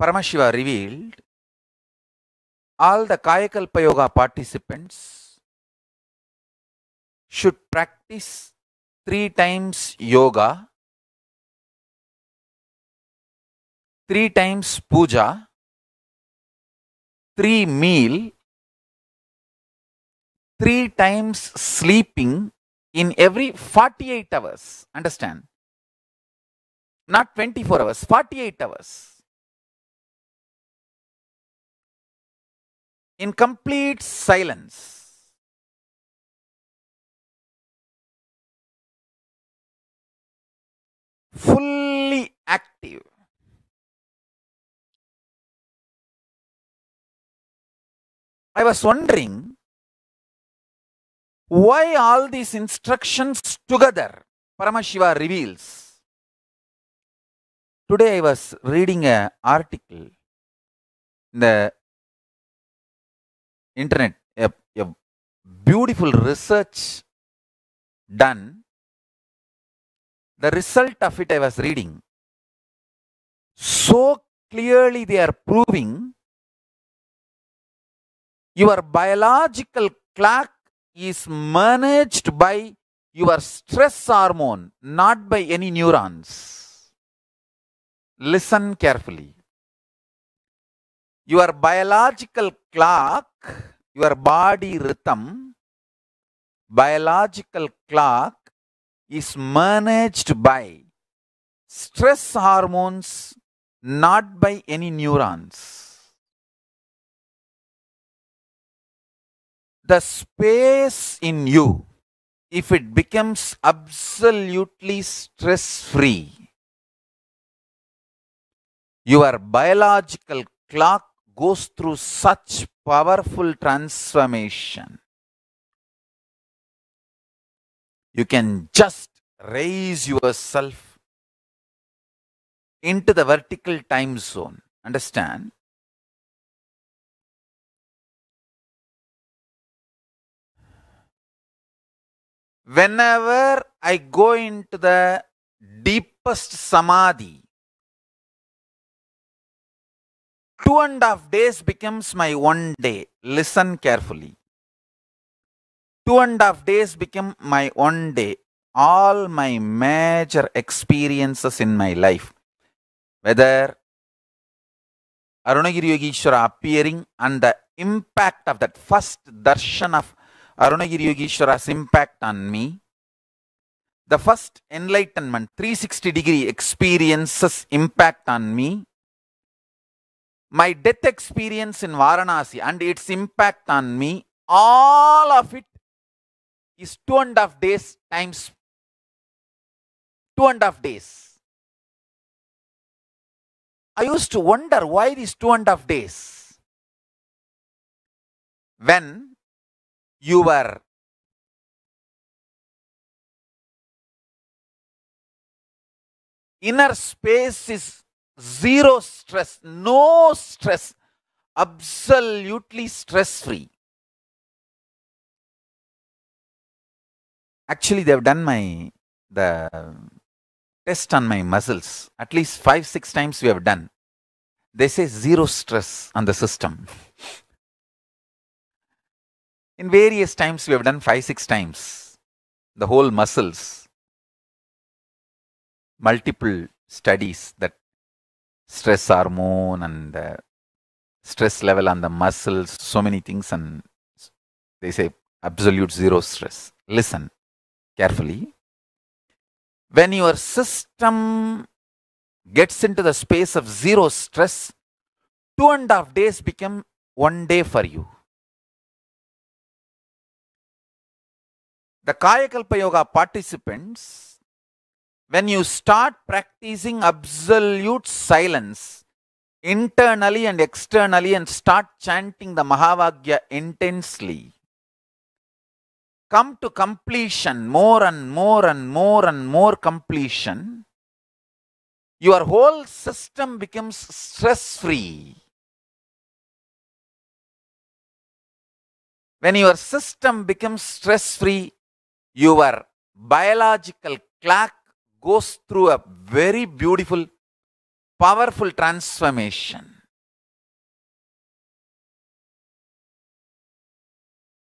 Paramashiva revealed all the Kayakalpa Yoga participants should practice three times yoga, three times puja, three meal, three times sleeping in every 48 hours. Understand? Not 24 hours, 48 hours. in complete silence. Fully active. I was wondering why all these instructions together Paramashiva reveals. Today I was reading an article in the internet, a, a beautiful research done. The result of it I was reading. So clearly they are proving your biological clock is managed by your stress hormone, not by any neurons. Listen carefully. Your biological clock your body rhythm, biological clock is managed by stress hormones, not by any neurons. The space in you, if it becomes absolutely stress free, your biological clock goes through such powerful transformation. You can just raise yourself into the vertical time zone. Understand? Whenever I go into the deepest samadhi, Two and a half days becomes my one day. Listen carefully. Two and a half days become my one day. All my major experiences in my life, whether Arunagiri Yogeshwara appearing and the impact of that first darshan of Arunagiri Yogeshwara's impact on me, the first enlightenment 360 degree experiences impact on me my death experience in Varanasi and its impact on me, all of it is two and a half days times two and a half days. I used to wonder why these two and a half days. When you were inner space is zero stress, no stress, absolutely stress free. Actually, they have done my the test on my muscles. At least five, six times we have done. They say zero stress on the system. In various times we have done five, six times. The whole muscles. Multiple studies that stress hormone and uh, stress level on the muscles, so many things, and they say absolute zero stress. Listen carefully. When your system gets into the space of zero stress, two and a half days become one day for you. The Kayakalpa Yoga participants when you start practicing absolute silence internally and externally and start chanting the Mahavagya intensely, come to completion, more and more and more and more completion, your whole system becomes stress free. When your system becomes stress free, your biological clock goes through a very beautiful, powerful transformation.